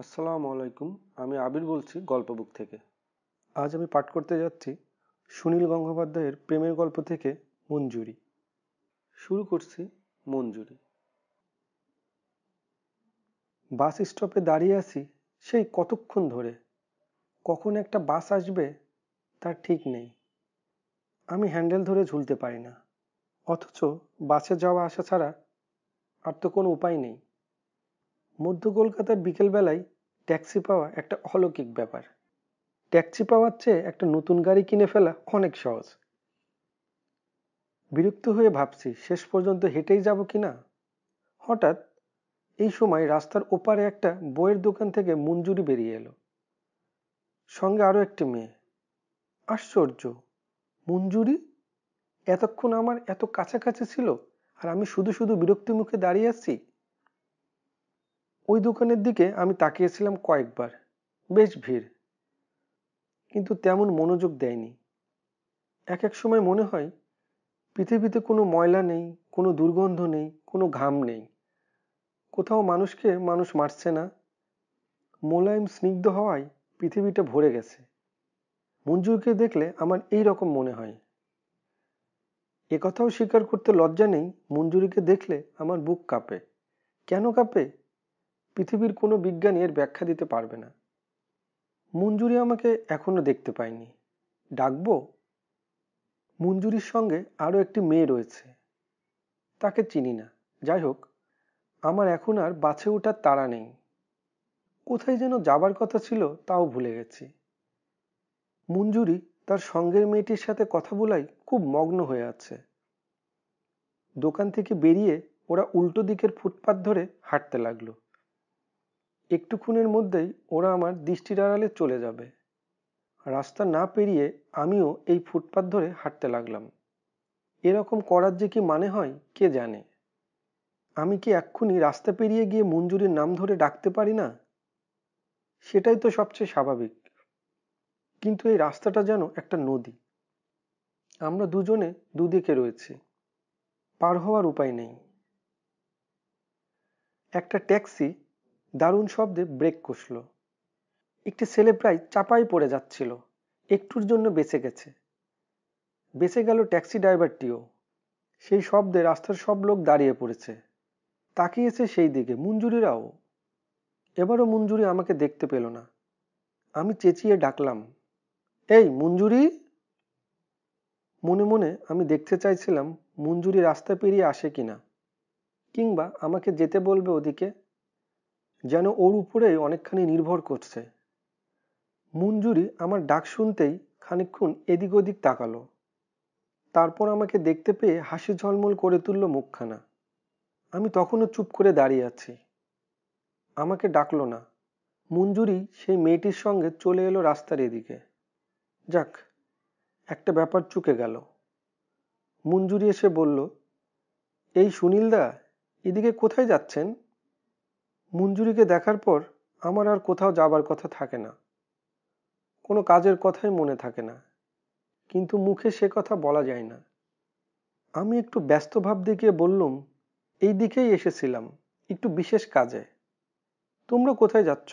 আসসালামু আলাইকুম আমি আবির বলছি গল্প বুক থেকে আজ আমি পাঠ করতে যাচ্ছি সুনীল গঙ্গোপাধ্যায়ের প্রেমের গল্প থেকে মঞ্জুরি শুরু করছি মঞ্জুরি বাস স্টপে দাঁড়িয়ে আছি সেই কতক্ষণ ধরে কখন একটা বাস আসবে তার ঠিক নেই আমি হ্যান্ডেল ধরে ঝুলতে পারি না অথচ বাসে যাওয়া আসা ছাড়া আর তো কোনো উপায় নেই মধ্য কলকাতার বিকেলবেলায় ট্যাক্সি পাওয়া একটা অলৌকিক ব্যাপার ট্যাক্সি পাওয়ার চেয়ে একটা নতুন গাড়ি কিনে ফেলা অনেক সহজ বিরক্ত হয়ে ভাবছি শেষ পর্যন্ত হেঁটেই যাব কিনা হঠাৎ এই সময় রাস্তার ওপারে একটা বইয়ের দোকান থেকে মঞ্জুরি বেরিয়ে এলো সঙ্গে আরও একটি মেয়ে আশ্চর্য মঞ্জুরি এতক্ষণ আমার এত কাছাকাছি ছিল আর আমি শুধু শুধু বিরক্তি মুখে দাঁড়িয়ে আছি ওই দোকানের দিকে আমি তাকিয়েছিলাম কয়েকবার বেশ ভিড় কিন্তু তেমন মনোযোগ দেয়নি এক এক সময় মনে হয় পৃথিবীতে কোনো ময়লা নেই কোনো দুর্গন্ধ নেই কোনো ঘাম নেই কোথাও মানুষকে মানুষ মারছে না মোলায়েম স্নিগ্ধ হওয়ায় পৃথিবীটা ভরে গেছে মঞ্জুরকে দেখলে আমার এই রকম মনে হয় একথাও স্বীকার করতে লজ্জা নেই মঞ্জুরিকে দেখলে আমার বুক কাঁপে কেন কাঁপে পৃথিবীর কোনো বিজ্ঞানী এর ব্যাখ্যা দিতে পারবে না মঞ্জুরি আমাকে এখনও দেখতে পায়নি ডাকবো মঞ্জুরির সঙ্গে আরও একটি মেয়ে রয়েছে তাকে চিনি না যাই হোক আমার এখন আর বাছে ওঠার তাড়া নেই কোথায় যেন যাবার কথা ছিল তাও ভুলে গেছি মঞ্জুরি তার সঙ্গের মেয়েটির সাথে কথা বলাই খুব মগ্ন হয়ে আছে দোকান থেকে বেরিয়ে ওরা উল্টো দিকের ফুটপাত ধরে হাঁটতে লাগলো একটুক্ষণের মধ্যেই ওরা আমার দৃষ্টির আড়ালে চলে যাবে রাস্তা না পেরিয়ে আমিও এই ফুটপাত ধরে হাঁটতে লাগলাম এরকম করার যে কি মানে হয় কে জানে আমি কি এক্ষুনি রাস্তা পেরিয়ে গিয়ে মঞ্জুরির নাম ধরে ডাকতে পারি না সেটাই তো সবচেয়ে স্বাভাবিক কিন্তু এই রাস্তাটা যেন একটা নদী আমরা দুজনে দুদিকে রয়েছি পার হওয়ার উপায় নেই একটা ট্যাক্সি দারুণ শব্দে ব্রেক কষল একটি ছেলে প্রায় চাপাই পড়ে যাচ্ছিল একটুর জন্য বেঁচে গেছে বেঁচে গেল ট্যাক্সি ড্রাইভারটিও সেই শব্দে রাস্তার সব লোক দাঁড়িয়ে পড়েছে তাকিয়েছে সেই দিকে মঞ্জুরিরাও এবারও মঞ্জুরি আমাকে দেখতে পেল না আমি চেঁচিয়ে ডাকলাম এই মঞ্জুরি মনে মনে আমি দেখতে চাইছিলাম মঞ্জুরি রাস্তা পেরিয়ে আসে কিনা কিংবা আমাকে যেতে বলবে ওদিকে যেন ওর উপরে অনেকখানি নির্ভর করছে মঞ্জুরি আমার ডাক শুনতেই খানিক্ষণ এদিক ওদিক তাকালো তারপর আমাকে দেখতে পেয়ে হাসি ঝলমল করে তুলল মুখখানা আমি তখনও চুপ করে দাঁড়িয়ে আছি আমাকে ডাকলো না মঞ্জুরি সেই মেয়েটির সঙ্গে চলে এলো রাস্তার এদিকে যাক একটা ব্যাপার চুকে গেল মঞ্জুরি এসে বলল এই সুনীলদা এদিকে কোথায় যাচ্ছেন মঞ্জুরিকে দেখার পর আমার আর কোথাও যাবার কথা থাকে না কোনো কাজের কথাই মনে থাকে না কিন্তু মুখে সে কথা বলা যায় না আমি একটু ব্যস্ত ভাব দেখিয়ে বললুম এই দিকেই এসেছিলাম একটু বিশেষ কাজে তোমরা কোথায় যাচ্ছ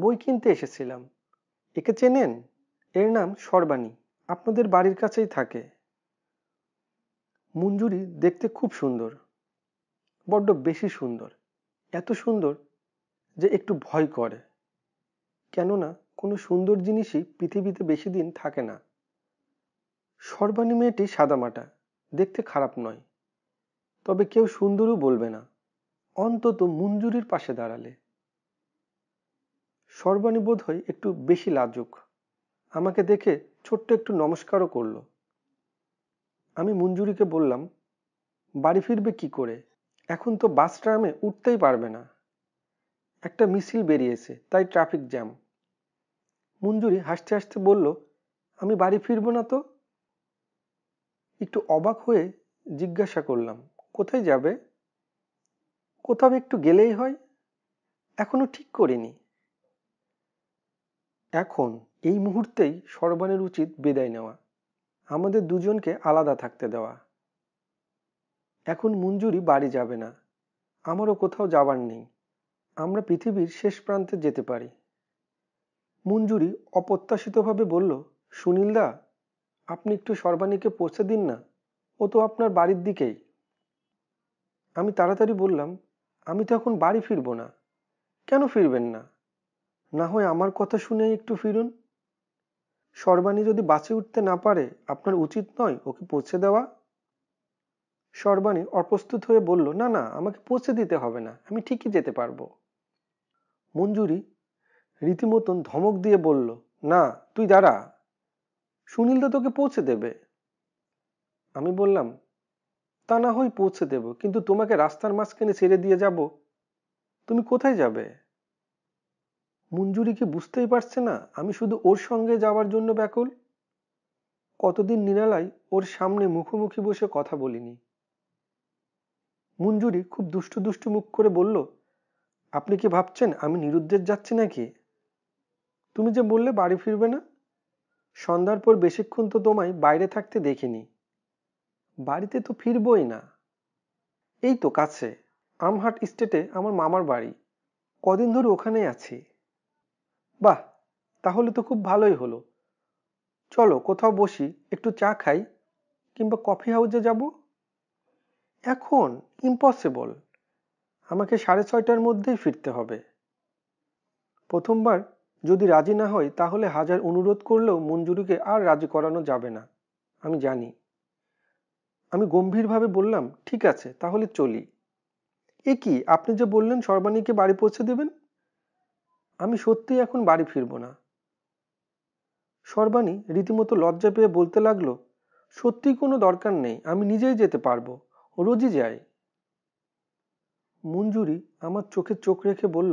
বই কিনতে এসেছিলাম একে চেনেন এর নাম সর্বাণী আপনাদের বাড়ির কাছেই থাকে মঞ্জুরি দেখতে খুব সুন্দর বড্ড বেশি সুন্দর এত সুন্দর যে একটু ভয় করে কেননা কোনো সুন্দর জিনিসই পৃথিবীতে বেশি দিন থাকে না সর্বাণী মেয়েটি সাদামাটা দেখতে খারাপ নয় তবে কেউ সুন্দরও বলবে না অন্তত মঞ্জুরির পাশে দাঁড়ালে সর্বাণী বোধ হয় একটু বেশি লাজুক আমাকে দেখে ছোট্ট একটু নমস্কারও করল আমি মঞ্জুরিকে বললাম বাড়ি ফিরবে কি করে এখন তো বাস ট্রামে উঠতেই পারবে না একটা মিছিল বেরিয়েছে তাই ট্রাফিক জ্যাম মঞ্জুরি হাসতে হাসতে বলল আমি বাড়ি ফিরবো না তো একটু অবাক হয়ে জিজ্ঞাসা করলাম কোথায় যাবে কোথাও একটু গেলেই হয় এখনো ঠিক করিনি এখন এই মুহূর্তেই সর্বানের উচিত বিদায় নেওয়া আমাদের দুজনকে আলাদা থাকতে দেওয়া এখন মঞ্জুরি বাড়ি যাবে না আমারও কোথাও যাবার নেই আমরা পৃথিবীর শেষ প্রান্তে যেতে পারি মঞ্জুরি অপ্রত্যাশিতভাবে বলল সুনীলদা আপনি একটু সর্বানীকে পৌঁছে দিন না ও তো আপনার বাড়ির দিকেই আমি তাড়াতাড়ি বললাম আমি তো এখন বাড়ি ফিরবো না কেন ফিরবেন না না হয় আমার কথা শুনে একটু ফিরুন সর্বাণী যদি বাঁচে উঠতে না পারে আপনার উচিত নয় ওকে পৌঁছে দেওয়া সর্বাণী অপ্রস্তুত হয়ে বলল না না আমাকে পৌঁছে দিতে হবে না আমি ঠিকই যেতে পারবো মঞ্জুরি রীতিমতন ধমক দিয়ে বলল না তুই দাঁড়া সুনীল তো তোকে পৌঁছে দেবে আমি বললাম তা না হয় পৌঁছে দেব কিন্তু তোমাকে রাস্তার মাঝখানে ছেড়ে দিয়ে যাব তুমি কোথায় যাবে মঞ্জুরি কি বুঝতেই পারছে না আমি শুধু ওর সঙ্গে যাওয়ার জন্য ব্যাকুল কতদিন নিরালায় ওর সামনে মুখোমুখি বসে কথা বলিনি মঞ্জুরি খুব দুষ্টু দুষ্টু মুখ করে বলল আপনি কি ভাবছেন আমি নিরুদ্দেশ যাচ্ছি নাকি তুমি যে বললে বাড়ি ফিরবে না সন্ধ্যার পর বেশিক্ষণ তো তোমায় বাইরে থাকতে দেখিনি বাড়িতে তো ফিরবই না এই তো কাছে আমহাট স্টেটে আমার মামার বাড়ি কদিন ধরে ওখানে আছি বাহ তাহলে তো খুব ভালোই হলো চলো কোথাও বসি একটু চা খাই কিংবা কফি হাউজে যাবো এখন ইম্পসিবল আমাকে সাড়ে ছয়টার মধ্যেই ফিরতে হবে প্রথমবার যদি রাজি না হয় তাহলে হাজার অনুরোধ করলেও মঞ্জুরিকে আর রাজি করানো যাবে না আমি জানি আমি গম্ভীরভাবে বললাম ঠিক আছে তাহলে চলি এ কি আপনি যে বললেন সর্বানীকে বাড়ি পৌঁছে দেবেন আমি সত্যিই এখন বাড়ি ফিরব না সর্বাণী রীতিমতো লজ্জা পেয়ে বলতে লাগলো সত্যি কোনো দরকার নেই আমি নিজেই যেতে পারবো রোজই যায় মঞ্জুরি আমার চোখে চোখ রেখে বলল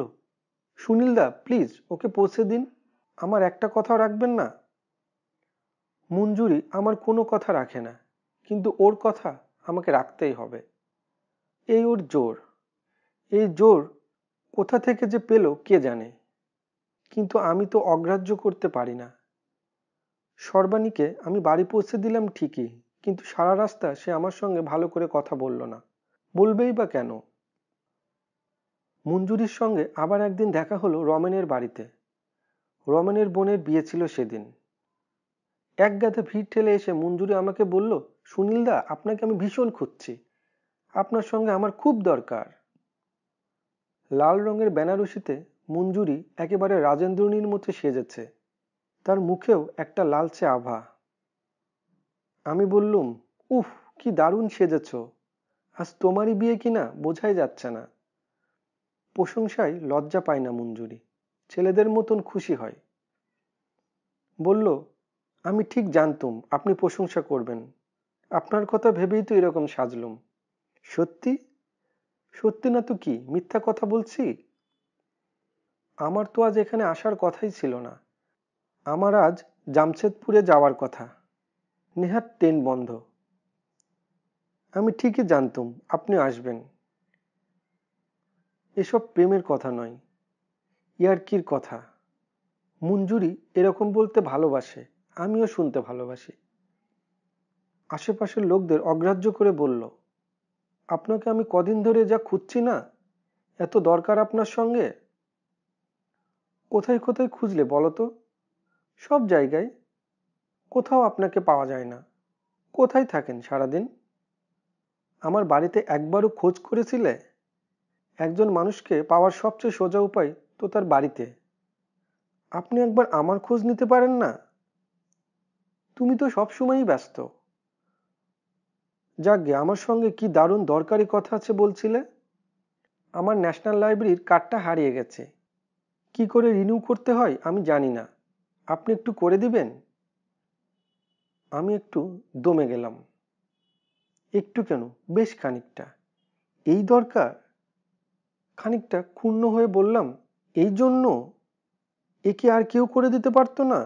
সুনীলদা প্লিজ ওকে পৌঁছে দিন আমার একটা কথাও রাখবেন না মঞ্জুরি আমার কোনো কথা রাখে না কিন্তু ওর কথা আমাকে রাখতেই হবে এই ওর জোর এই জোর কোথা থেকে যে পেল কে জানে কিন্তু আমি তো অগ্রাহ্য করতে পারি না সর্বাণীকে আমি বাড়ি পৌঁছে দিলাম ঠিকই কিন্তু সারা রাস্তা সে আমার সঙ্গে ভালো করে কথা বলল না বলবেই বা কেন মঞ্জুরির সঙ্গে আবার একদিন দেখা হলো রমেনের বাড়িতে রমেনের বোনের বিয়ে ছিল সেদিন এক গাদা ভিড় ঠেলে এসে মঞ্জুরি আমাকে বলল সুনীলদা আপনাকে আমি ভীষণ খুঁজছি আপনার সঙ্গে আমার খুব দরকার লাল রঙের বেনারসিতে মঞ্জুরি একেবারে রাজেন্দ্রনীর মতো সেজেছে তার মুখেও একটা লালচে আভা আমি বললুম উফ কি দারুণ সেজেছ আজ তোমারই বিয়ে কিনা বোঝাই যাচ্ছে না প্রশংসায় লজ্জা পায় না মঞ্জুরি ছেলেদের মতন খুশি হয় বলল আমি ঠিক জানতুম আপনি প্রশংসা করবেন আপনার কথা ভেবেই তো এরকম সাজলুম সত্যি সত্যি না তো কি মিথ্যা কথা বলছি আমার তো আজ এখানে আসার কথাই ছিল না আমার আজ জামশেদপুরে যাওয়ার কথা নেহাত ট্রেন বন্ধ আমি ঠিকই জানতুম আপনি আসবেন এসব প্রেমের কথা নয় ইয়ার্কির কথা মঞ্জুরি এরকম বলতে ভালোবাসে আমিও শুনতে ভালোবাসি আশেপাশের লোকদের অগ্রাহ্য করে বলল আপনাকে আমি কদিন ধরে যা খুঁজছি না এত দরকার আপনার সঙ্গে কোথায় কোথায় খুঁজলে বলো তো সব জায়গায় কোথাও আপনাকে পাওয়া যায় না কোথায় থাকেন সারাদিন আমার বাড়িতে একবারও খোঁজ করেছিলে একজন মানুষকে পাওয়ার সবচেয়ে সোজা উপায় তো তার বাড়িতে আপনি একবার আমার খোঁজ নিতে পারেন না তুমি তো সবসময়ই ব্যস্ত যাকগে আমার সঙ্গে কি দারুণ দরকারি কথা আছে বলছিলে আমার ন্যাশনাল লাইব্রেরির কার্ডটা হারিয়ে গেছে কি করে রিনিউ করতে হয় আমি জানি না আপনি একটু করে দিবেন আমি একটু দমে গেলাম একটু কেন বেশ খানিকটা এই দরকার খানিকটা ক্ষুণ্ণ হয়ে বললাম এই জন্য একে আর কেউ করে দিতে পারতো না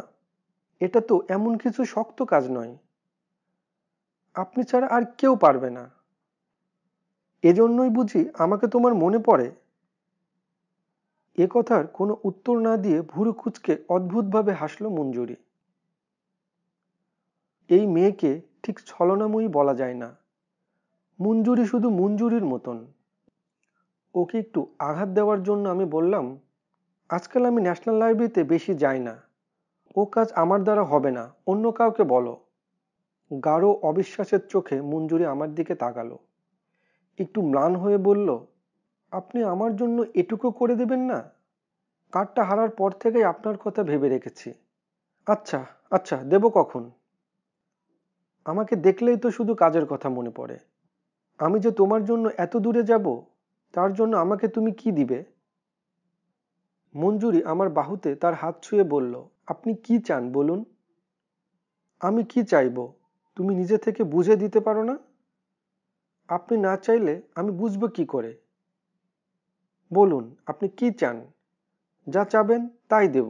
এটা তো এমন কিছু শক্ত কাজ নয় আপনি ছাড়া আর কেউ পারবে না এজন্যই বুঝি আমাকে তোমার মনে পড়ে এ কথার কোনো উত্তর না দিয়ে ভুরু কুচকে অদ্ভুতভাবে হাসল মঞ্জুরি এই মেয়েকে ঠিক ছলনাময়ী বলা যায় না মঞ্জুরি শুধু মঞ্জুরির মতন ওকে একটু আঘাত দেওয়ার জন্য আমি বললাম আজকাল আমি ন্যাশনাল লাইব্রেরিতে বেশি যাই না ও কাজ আমার দ্বারা হবে না অন্য কাউকে বলো গাঢ় অবিশ্বাসের চোখে মঞ্জুরি আমার দিকে তাকালো একটু ম্লান হয়ে বলল আপনি আমার জন্য এটুকু করে দেবেন না কার্ডটা হারার পর থেকেই আপনার কথা ভেবে রেখেছি আচ্ছা আচ্ছা দেব কখন আমাকে দেখলেই তো শুধু কাজের কথা মনে পড়ে আমি যে তোমার জন্য এত দূরে যাব তার জন্য আমাকে তুমি কি দিবে মঞ্জুরি আমার বাহুতে তার হাত ছুঁয়ে বলল আপনি কি চান বলুন আমি কি চাইব তুমি নিজে থেকে বুঝে দিতে পারো না আপনি না চাইলে আমি বুঝব কি করে বলুন আপনি কি চান যা চাবেন তাই দেব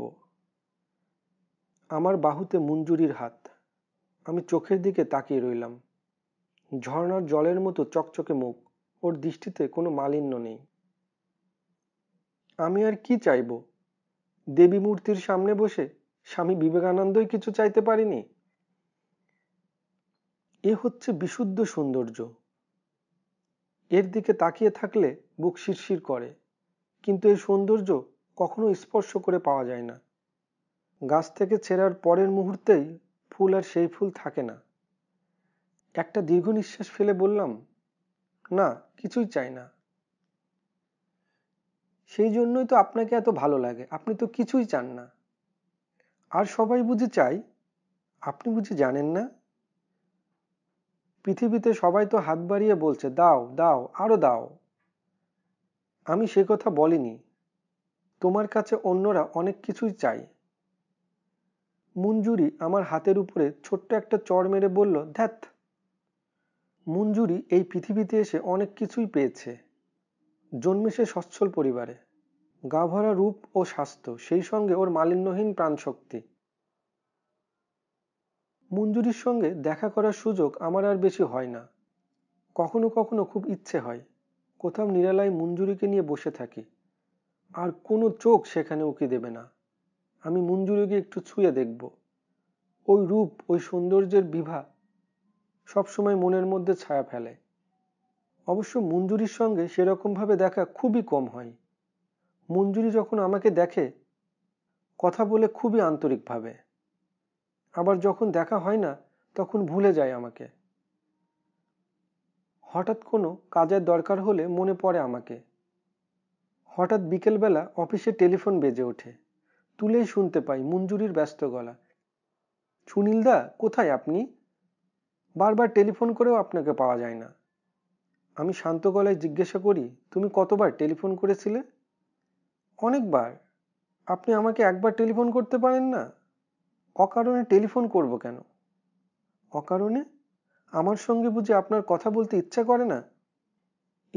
আমার বাহুতে মঞ্জুরির হাত আমি চোখের দিকে তাকিয়ে রইলাম ঝর্ণার জলের মতো চকচকে মুখ ওর দৃষ্টিতে কোনো মালিন্য নেই আমি আর কি চাইব দেবী মূর্তির সামনে বসে স্বামী বিবেকানন্দই কিছু চাইতে পারিনি এ হচ্ছে বিশুদ্ধ সৌন্দর্য এর দিকে তাকিয়ে থাকলে বুক শিরশির করে কিন্তু এই সৌন্দর্য কখনো স্পর্শ করে পাওয়া যায় না গাছ থেকে ছেড়ার পরের মুহূর্তেই ফুল আর সেই ফুল থাকে না একটা দীর্ঘ নিঃশ্বাস ফেলে বললাম না কিছুই চাই না সেই জন্যই তো আপনাকে এত ভালো লাগে আপনি তো কিছুই চান না আর সবাই বুঝি চাই আপনি বুঝি জানেন না পৃথিবীতে সবাই তো হাত বাড়িয়ে বলছে দাও দাও আরো দাও আমি সে কথা বলিনি তোমার কাছে অন্যরা অনেক কিছুই চায় মঞ্জুরি আমার হাতের উপরে ছোট্ট একটা চড় মেরে বলল ধ্যাত মঞ্জুরি এই পৃথিবীতে এসে অনেক কিছুই পেয়েছে জন্মে সে সচ্ছল পরিবারে গাভরা রূপ ও স্বাস্থ্য সেই সঙ্গে ওর মালিন্যহীন প্রাণশক্তি মঞ্জুরির সঙ্গে দেখা করার সুযোগ আমার আর বেশি হয় না কখনো কখনো খুব ইচ্ছে হয় কোথাও নিরালায় মঞ্জুরিকে নিয়ে বসে থাকি আর কোনো চোখ সেখানে উঁকি দেবে না আমি মঞ্জুরিকে একটু ছুঁয়ে দেখব ওই রূপ ওই সৌন্দর্যের বিভা সবসময় মনের মধ্যে ছায়া ফেলে অবশ্য মঞ্জুরির সঙ্গে সেরকমভাবে দেখা খুবই কম হয় মঞ্জুরি যখন আমাকে দেখে কথা বলে খুবই আন্তরিকভাবে আবার যখন দেখা হয় না তখন ভুলে যায় আমাকে হঠাৎ কোনো কাজের দরকার হলে মনে পড়ে আমাকে হঠাৎ বিকেলবেলা অফিসে টেলিফোন বেজে ওঠে তুলে শুনতে পাই মঞ্জুরির ব্যস্ত গলা সুনীলদা কোথায় আপনি বারবার টেলিফোন করেও আপনাকে পাওয়া যায় না আমি শান্ত গলায় জিজ্ঞাসা করি তুমি কতবার টেলিফোন করেছিলে অনেকবার আপনি আমাকে একবার টেলিফোন করতে পারেন না অকারণে টেলিফোন করব কেন অকারণে আমার সঙ্গে বুঝি আপনার কথা বলতে ইচ্ছা করে না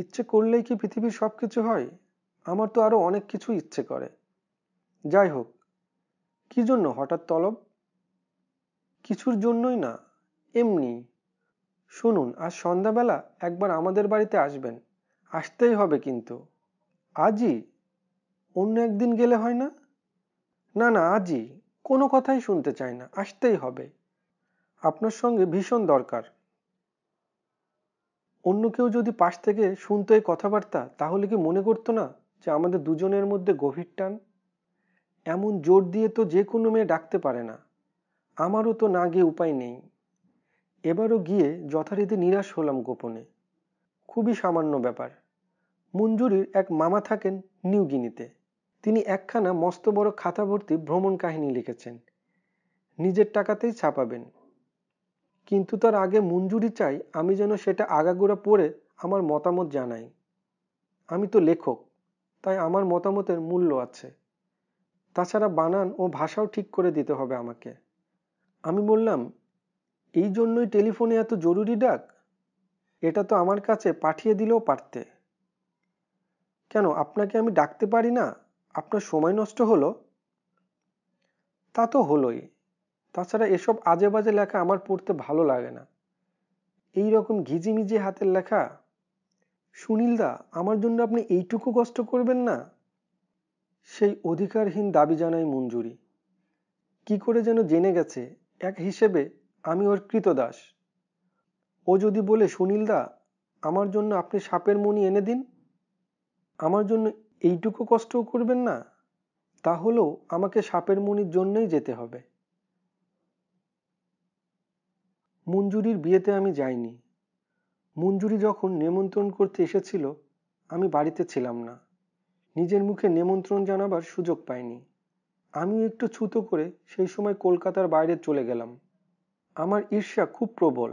ইচ্ছে করলেই কি পৃথিবীর সব কিছু হয় আমার তো আরও অনেক কিছু ইচ্ছে করে যাই হোক কি জন্য হঠাৎ তলব কিছুর জন্যই না এমনি শুনুন আজ সন্ধ্যাবেলা একবার আমাদের বাড়িতে আসবেন আসতেই হবে কিন্তু আজই অন্য একদিন গেলে হয় না না না আজই কোনো কথাই শুনতে চাই না আসতেই হবে আপনার সঙ্গে ভীষণ দরকার অন্য কেউ যদি পাশ থেকে শুনতো এই কথাবার্তা তাহলে কি মনে করতো না যে আমাদের দুজনের মধ্যে গভীর টান এমন জোর দিয়ে তো যে কোনো মেয়ে ডাকতে পারে না আমারও তো না গিয়ে উপায় নেই এবারও গিয়ে যথারীতি নিরাশ হলাম গোপনে খুবই সামান্য ব্যাপার মঞ্জুরির এক মামা থাকেন নিউ গিনিতে তিনি একখানা মস্ত বড় খাতা ভর্তি ভ্রমণ কাহিনী লিখেছেন নিজের টাকাতেই ছাপাবেন কিন্তু তার আগে মঞ্জুরি চাই আমি যেন সেটা আগাগোড়া পড়ে আমার মতামত জানাই আমি তো লেখক তাই আমার মতামতের মূল্য আছে তাছাড়া বানান ও ভাষাও ঠিক করে দিতে হবে আমাকে আমি বললাম এই জন্যই টেলিফোনে এত জরুরি ডাক এটা তো আমার কাছে পাঠিয়ে দিলেও পারতে কেন আপনাকে আমি ডাকতে পারি না আপনার সময় নষ্ট হলো তা তো হলোই তাছাড়া এসব আজে বাজে লেখা আমার পড়তে ভালো লাগে না এই রকম ঘিজিমিজি হাতের লেখা সুনীলদা আমার জন্য আপনি এইটুকু কষ্ট করবেন না সেই অধিকারহীন দাবি জানাই মঞ্জুরি কি করে যেন জেনে গেছে এক হিসেবে আমি ওর কৃতদাস ও যদি বলে সুনীলদা আমার জন্য আপনি সাপের মনি এনে দিন আমার জন্য এইটুকু কষ্টও করবেন না তাহলেও আমাকে সাপের মনির জন্যই যেতে হবে মঞ্জুরির বিয়েতে আমি যাইনি মঞ্জুরি যখন নিমন্ত্রণ করতে এসেছিল আমি বাড়িতে ছিলাম না নিজের মুখে নেমন্ত্রণ জানাবার সুযোগ পাইনি আমিও একটু ছুতো করে সেই সময় কলকাতার বাইরে চলে গেলাম আমার ঈর্ষা খুব প্রবল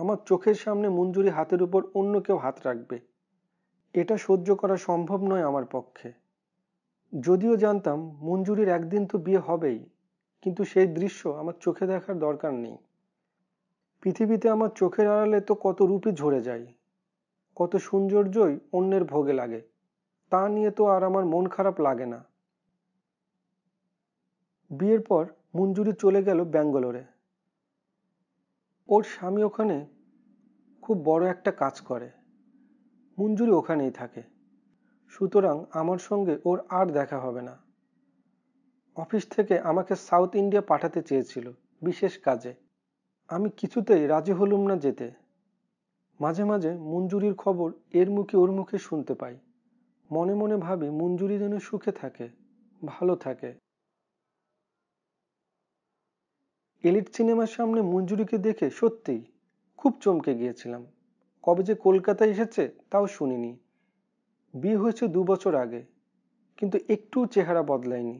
আমার চোখের সামনে মঞ্জুরি হাতের উপর অন্য কেউ হাত রাখবে এটা সহ্য করা সম্ভব নয় আমার পক্ষে যদিও জানতাম মঞ্জুরির একদিন তো বিয়ে হবেই কিন্তু সেই দৃশ্য আমার চোখে দেখার দরকার নেই পৃথিবীতে আমার চোখের আড়ালে তো কত রূপই ঝরে যায় কত সৌন্দর্যই অন্যের ভোগে লাগে তা নিয়ে তো আর আমার মন খারাপ লাগে না বিয়ের পর মঞ্জুরি চলে গেল ব্যাঙ্গালোরে ওর স্বামী ওখানে খুব বড় একটা কাজ করে মঞ্জুরি ওখানেই থাকে সুতরাং আমার সঙ্গে ওর আর দেখা হবে না অফিস থেকে আমাকে সাউথ ইন্ডিয়া পাঠাতে চেয়েছিল বিশেষ কাজে আমি কিছুতেই রাজি হলুম না যেতে মাঝে মাঝে মঞ্জুরির খবর এর মুখে ওর মুখে শুনতে পাই মনে মনে ভাবি মঞ্জুরি যেন সুখে থাকে ভালো থাকে এলিট সিনেমার সামনে মঞ্জুরিকে দেখে সত্যিই খুব চমকে গিয়েছিলাম কবে যে কলকাতায় এসেছে তাও শুনিনি বিয়ে হয়েছে দু বছর আগে কিন্তু একটু চেহারা বদলায়নি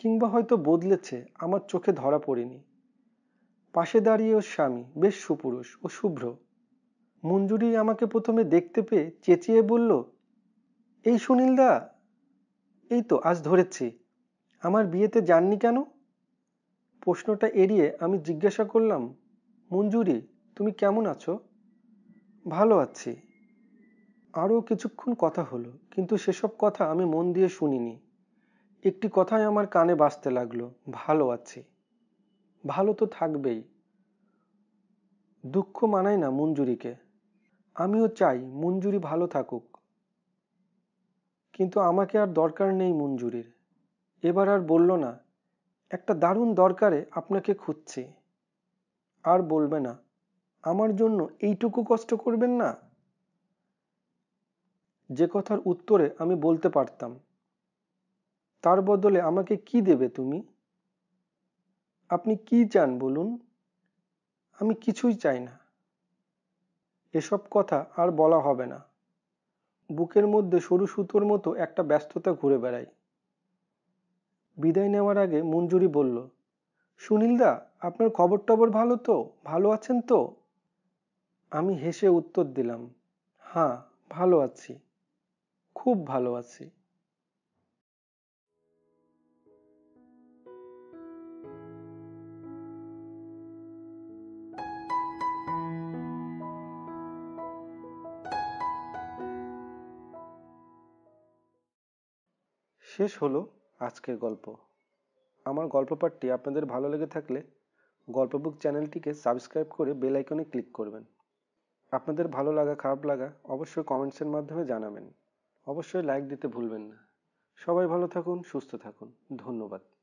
কিংবা হয়তো বদলেছে আমার চোখে ধরা পড়েনি পাশে দাঁড়িয়ে ওর স্বামী বেশ সুপুরুষ ও শুভ্র মঞ্জুরি আমাকে প্রথমে দেখতে পেয়ে চেঁচিয়ে বলল এই সুনীলদা এই তো আজ ধরেছি আমার বিয়েতে যাননি কেন প্রশ্নটা এড়িয়ে আমি জিজ্ঞাসা করলাম মঞ্জুরি তুমি কেমন আছো ভালো আছি আরও কিছুক্ষণ কথা হলো কিন্তু সেসব কথা আমি মন দিয়ে শুনিনি একটি কথাই আমার কানে বাজতে লাগলো ভালো আছি ভালো তো থাকবেই দুঃখ মানায় না মঞ্জুরিকে আমিও চাই মঞ্জুরি ভালো থাকুক কিন্তু আমাকে আর দরকার নেই মঞ্জুরির এবার আর বলল না একটা দারুণ দরকারে আপনাকে খুঁজছি আর বলবে না আমার জন্য এইটুকু কষ্ট করবেন না যে কথার উত্তরে আমি বলতে পারতাম তার বদলে আমাকে কি দেবে তুমি আপনি কি চান বলুন আমি কিছুই চাই না এসব কথা আর বলা হবে না বুকের মধ্যে সরু সুতোর মতো একটা ব্যস্ততা ঘুরে বেড়াই বিদায় নেওয়ার আগে মঞ্জুরি বলল সুনীলদা আপনার খবর টবর ভালো তো ভালো আছেন তো আমি হেসে উত্তর দিলাম হ্যাঁ ভালো আছি খুব ভালো আছি শেষ হলো আজকের গল্প আমার গল্প পাঠটি আপনাদের ভালো লেগে থাকলে গল্পবুক চ্যানেলটিকে সাবস্ক্রাইব করে বেল আইকনে ক্লিক করবেন আপনাদের ভালো লাগা খারাপ লাগা অবশ্যই কমেন্টসের মাধ্যমে জানাবেন অবশ্যই লাইক দিতে ভুলবেন না সবাই ভালো থাকুন সুস্থ থাকুন ধন্যবাদ